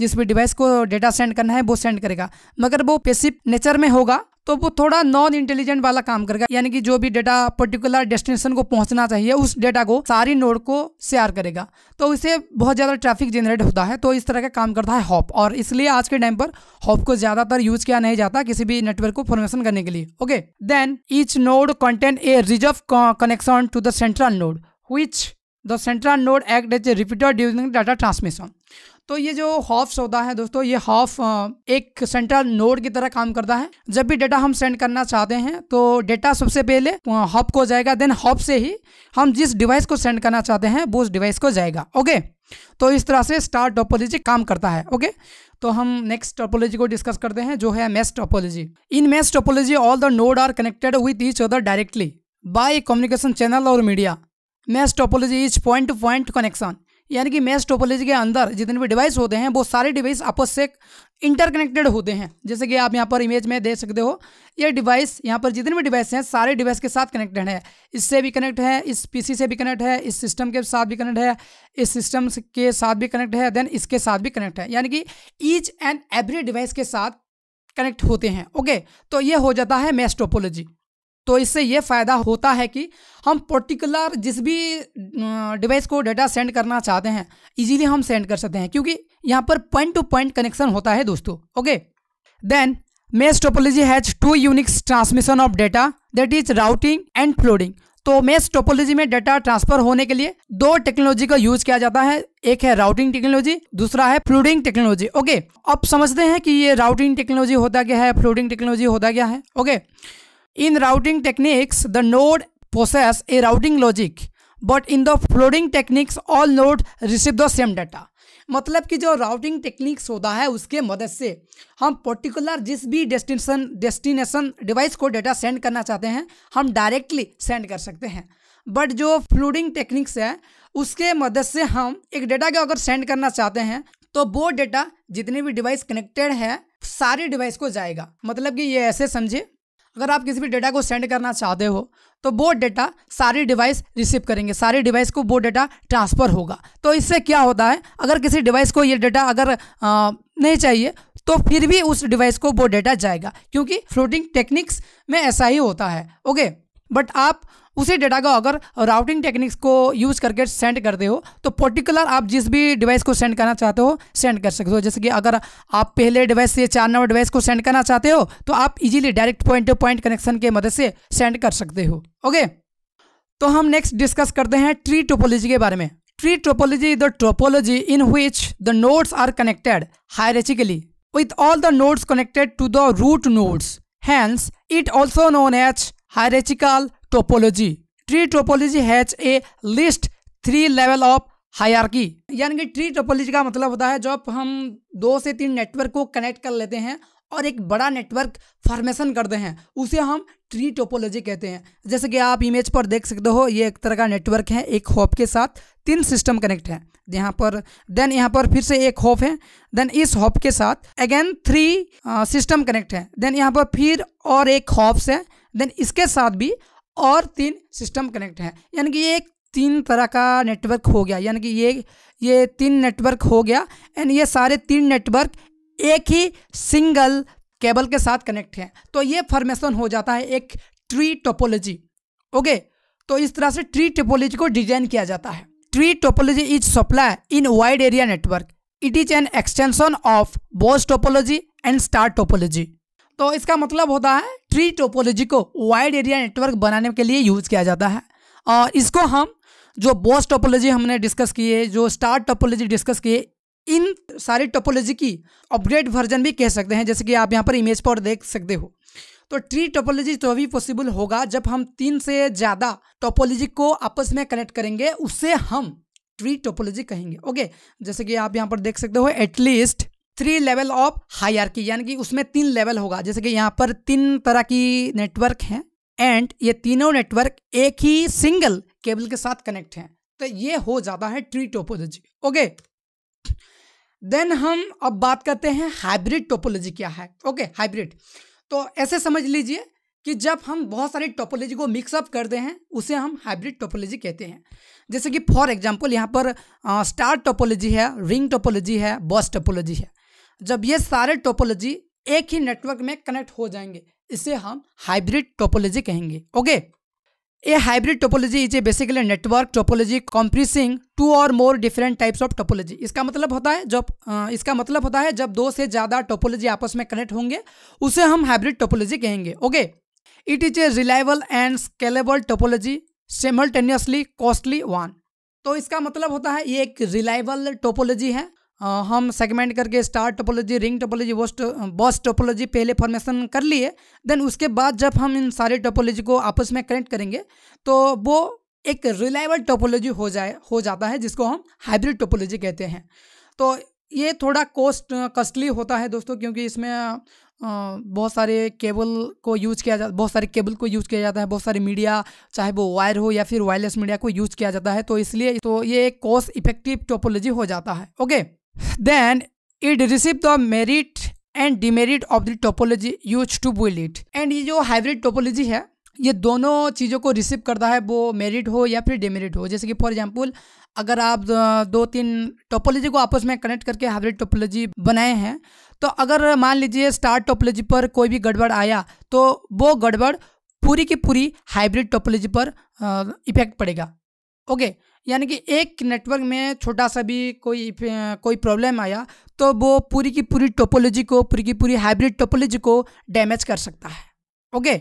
जिस भी डिवाइस को डेटा सेंड करना है वो सेंड करेगा मगर वो पेसिव नेचर में होगा तो वो थोड़ा नॉन इंटेलिजेंट वाला काम करेगा यानी कि जो भी डेटा पर्टिकुलर डेस्टिनेशन को पहुंचना चाहिए उस डेटा को सारी नोड को शेयर करेगा तो इसे बहुत ज़्यादा ट्रैफिक जनरेट होता है तो इस तरह का काम करता है हॉप और इसलिए आज के टाइम पर हॉप को ज़्यादातर यूज किया नहीं जाता किसी भी नेटवर्क को फॉर्मेशन करने के लिए okay then each node contain a reserve connection to the central node which the central node act as repeated repeater during data transmission तो ये जो हॉफ सौदा है दोस्तों ये हॉफ एक सेंट्रल नोड की तरह काम करता है जब भी डाटा हम सेंड करना चाहते हैं तो डेटा सबसे पहले हॉप को जाएगा देन हॉप से ही हम जिस डिवाइस को सेंड करना चाहते हैं वो उस डिवाइस को जाएगा ओके तो इस तरह से स्टार टोपोलॉजी काम करता है ओके तो हम नेक्स्ट टोपोलॉजी को डिस्कस करते हैं जो है mesh topology in mesh topology all the node are connected with each other directly by communication channel और media mesh topology is point to point connection यानी कि मैस टोपोलॉजी के अंदर जितने भी डिवाइस होते हैं वो सारे डिवाइस आपस से इंटरकनेक्टेड होते हैं जैसे कि आप यहाँ पर इमेज में देख सकते हो ये डिवाइस यहाँ पर जितने भी डिवाइस हैं सारे डिवाइस के साथ कनेक्टेड है इससे भी कनेक्ट है इस पीसी से भी कनेक्ट है इस सिस्टम के साथ भी कनेक्ट है इस सिस्टम के साथ भी कनेक्ट है देन इसके साथ भी कनेक्ट है यानी कि ईच एंड एवरी डिवाइस के साथ कनेक्ट होते हैं ओके तो ये हो जाता है मैस टोपोलॉजी तो इससे ये फ़ायदा होता है कि हम पर्टिकुलर जिस भी डिवाइस को डाटा सेंड करना चाहते हैं इजीली हम सेंड कर सकते हैं क्योंकि यहाँ पर पॉइंट टू पॉइंट कनेक्शन होता है दोस्तों okay then mesh topology has two unique transmission of data that is routing and flooding तो मेस टोपोलॉजी में डेटा ट्रांसफर होने के लिए दो टेक्नोलॉजी का यूज किया जाता है एक है राउटिंग टेक्नोलॉजी दूसरा है फ्लोडिंग टेक्नोलॉजी ओके अब समझते हैं कि ये राउटिंग टेक्नोलॉजी होता क्या है फ्लोडिंग टेक्नोलॉजी होता क्या है okay in routing techniques the node process a routing logic but in the flooding techniques all node receive the same data मतलब कि जो राउटिंग टेक्निक्स होता है उसके मदद से हम पर्टिकुलर जिस भी डेस्टिनेशन डेस्टिनेशन डिवाइस को डाटा सेंड करना चाहते हैं हम डायरेक्टली सेंड कर सकते हैं बट जो फ्लोडिंग टेक्निक्स है उसके मदद से हम एक डेटा को अगर सेंड करना चाहते हैं तो वो डेटा जितने भी डिवाइस कनेक्टेड है सारे डिवाइस को जाएगा मतलब कि ये ऐसे समझे अगर आप किसी भी डेटा को सेंड करना चाहते हो तो वो डेटा सारी डिवाइस रिसीव करेंगे सारी डिवाइस को वो डेटा ट्रांसफ़र होगा तो इससे क्या होता है अगर किसी डिवाइस को ये डेटा अगर आ, नहीं चाहिए तो फिर भी उस डिवाइस को वो डेटा जाएगा क्योंकि फ्लोटिंग टेक्निक्स में ऐसा ही होता है ओके बट आप उसी डेटा को अगर राउटिंग टेक्निक्स को यूज़ करके सेंड करते हो तो पर्टिकुलर आप जिस भी डिवाइस को सेंड करना चाहते हो सेंड कर सकते हो जैसे कि अगर आप पहले डिवाइस से चार नंबर डिवाइस को सेंड करना चाहते हो तो आप easily direct point to point connection के मदद से सेंड कर सकते हो ओके तो हम नेक्स्ट डिस्कस करते हैं ट्री टोपोलॉजी के बारे में tree topology is the topology in which the nodes are connected hierarchically with all the nodes connected to the root nodes hence it also known as hierarchical topology tree topology has a least three level of hierarchy यानी कि tree topology का मतलब होता है जब हम दो से तीन नेटवर्क को कनेक्ट कर लेते हैं और एक बड़ा नेटवर्क फॉर्मेशन करते हैं उसे हम ट्री टोपोलॉजी कहते हैं जैसे कि आप इमेज पर देख सकते हो ये एक तरह का नेटवर्क है एक होप के साथ तीन सिस्टम कनेक्ट है यहाँ पर देन यहाँ पर फिर से एक होप है देन इस होप के साथ अगेन थ्री सिस्टम कनेक्ट है देन यहाँ पर फिर और एक होप्स है देन इसके साथ भी और तीन सिस्टम कनेक्ट हैं यानी कि ये एक तीन तरह का नेटवर्क हो गया यानी कि ये ये तीन नेटवर्क हो गया एंड ये सारे तीन नेटवर्क एक ही सिंगल केबल के साथ कनेक्ट हैं तो ये फॉर्मेशन हो जाता है एक ट्री टोपोलॉजी ओके तो इस तरह से ट्री टोपोलॉजी को डिजाइन किया जाता है tree topology is supply in wide area network it is an extension of bus topology and star topology तो इसका मतलब होता है ट्री टोपोलॉजी को वाइड एरिया नेटवर्क बनाने के लिए यूज़ किया जाता है और इसको हम जो बॉस टोपोलॉजी हमने डिस्कस किए जो स्टार टोपोलॉजी डिस्कस किए इन सारी टोपोलॉजी की अपडेट वर्जन भी कह सकते हैं जैसे कि आप यहाँ पर इमेज पर देख सकते हो तो ट्री टोपोलॉजी तो भी पॉसिबल होगा जब हम तीन से ज़्यादा टोपोलॉजी को आपस में कनेक्ट करेंगे उससे हम ट्री टोपोलॉजी कहेंगे ओके जैसे कि आप यहाँ पर देख सकते हो एटलीस्ट थ्री लेवल ऑफ की यानी कि उसमें तीन लेवल होगा जैसे कि यहाँ पर तीन तरह की नेटवर्क हैं एंड ये तीनों नेटवर्क एक ही सिंगल केबल के साथ कनेक्ट हैं तो ये हो जाता है ट्री टोपोलॉजी ओके देन हम अब बात करते हैं हाइब्रिड टोपोलॉजी क्या है ओके हाइब्रिड तो ऐसे समझ लीजिए कि जब हम बहुत सारी टोपोलॉजी को मिक्सअप करते हैं उसे हम हाइब्रिड टोपोलॉजी कहते हैं जैसे कि फॉर एग्जांपल यहाँ पर स्टार टोपोलॉजी है रिंग टोपोलॉजी है बॉस टोपोलॉजी है जब ये सारे टोपोलॉजी एक ही नेटवर्क में कनेक्ट हो जाएंगे इसे हम हाइब्रिड टोपोलॉजी कहेंगे okay a hybrid topology is a basically network topology comprising two or more different types of topology इसका मतलब होता है जब इसका मतलब होता है जब दो से ज़्यादा टोपोलॉजी आपस में कनेक्ट होंगे उसे हम हाइब्रिड टोपोलॉजी कहेंगे okay it is a reliable and scalable topology simultaneously costly one तो इसका मतलब होता है ये एक रिलायबल टोपोलॉजी है हम सेगमेंट करके स्टार टोपोलॉजी रिंग टोपोलॉजी वोस्ट बॉस टोपोलॉजी पहले फॉर्मेशन कर लिए देन उसके बाद जब हम इन सारे टोपोलॉजी को आपस में कनेक्ट करेंगे तो वो एक रिलायबल टोपोलॉजी हो जाए हो जाता है जिसको हम हाइब्रिड टोपोलॉजी कहते हैं तो ये थोड़ा कॉस्ट कॉस्टली होता है दोस्तों क्योंकि इसमें बहुत सारे केबल को यूज़ किया जाता बहुत सारे केबल को यूज़ किया जाता है बहुत सारे मीडिया चाहे वो वायर हो या फिर वायरलेस मीडिया को यूज़ किया जाता है तो इसलिए तो ये एक कॉस्ट इफेक्टिव टोपोलॉजी हो जाता है okay Then it receives the merit and demerit of the topology use to build it and ये जो हाइब्रिड टोपोलॉजी है ये दोनों चीज़ों को रिसीव करता है वो मेरिट हो या फिर डिमेरिट हो जैसे कि फॉर एग्जाम्पल अगर आप दो तीन टोपोलॉजी को आपस में कनेक्ट करके हाइब्रिड टोपोलॉजी बनाए हैं तो अगर मान लीजिए स्टार टोपोलॉजी पर कोई भी गड़बड़ आया तो वो गड़बड़ पूरी की पूरी हाइब्रिड टोपोलॉजी पर इफेक्ट पड़ेगा ओके okay? यानी कि एक नेटवर्क में छोटा सा भी कोई कोई प्रॉब्लम आया तो वो पूरी की पूरी टोपोलॉजी को पूरी की पूरी हाइब्रिड टोपोलॉजी को डैमेज कर सकता है ओके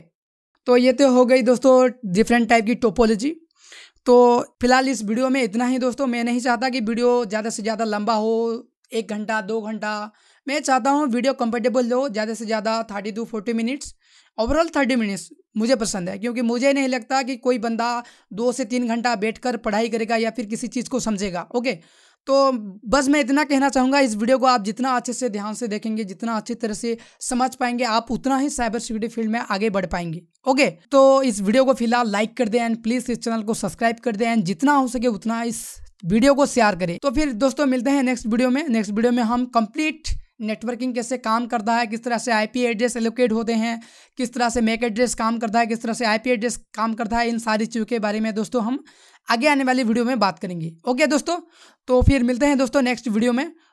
तो ये तो हो गई दोस्तों डिफरेंट टाइप की टोपोलॉजी तो फिलहाल इस वीडियो में इतना ही दोस्तों मैं नहीं चाहता कि वीडियो ज़्यादा से ज़्यादा लंबा हो एक घंटा दो घंटा मैं चाहता हूँ वीडियो कंफर्टेबल हो ज़्यादा से ज़्यादा thirty to forty minutes overall thirty minutes मुझे पसंद है क्योंकि मुझे नहीं लगता कि कोई बंदा दो से तीन घंटा बैठकर पढ़ाई करेगा या फिर किसी चीज़ को समझेगा ओके तो बस मैं इतना कहना चाहूँगा इस वीडियो को आप जितना अच्छे से ध्यान से देखेंगे जितना अच्छी तरह से समझ पाएंगे आप उतना ही साइबर सिक्योरिटी फील्ड में आगे बढ़ पाएंगे ओके तो इस वीडियो को फिलहाल लाइक कर दें एंड प्लीज़ इस चैनल को सब्सक्राइब कर दें एंड जितना हो सके उतना इस वीडियो को शेयर करें तो फिर दोस्तों मिलते हैं नेक्स्ट वीडियो में नेक्स्ट वीडियो में हम कंप्लीट नेटवर्किंग कैसे काम करता है किस तरह से आईपी एड्रेस एलोकेट होते हैं किस तरह से मेक एड्रेस काम करता है किस तरह से आईपी एड्रेस काम करता है इन सारी चीज़ों के बारे में दोस्तों हम आगे आने वाली वीडियो में बात करेंगे ओके दोस्तों तो फिर मिलते हैं दोस्तों नेक्स्ट वीडियो में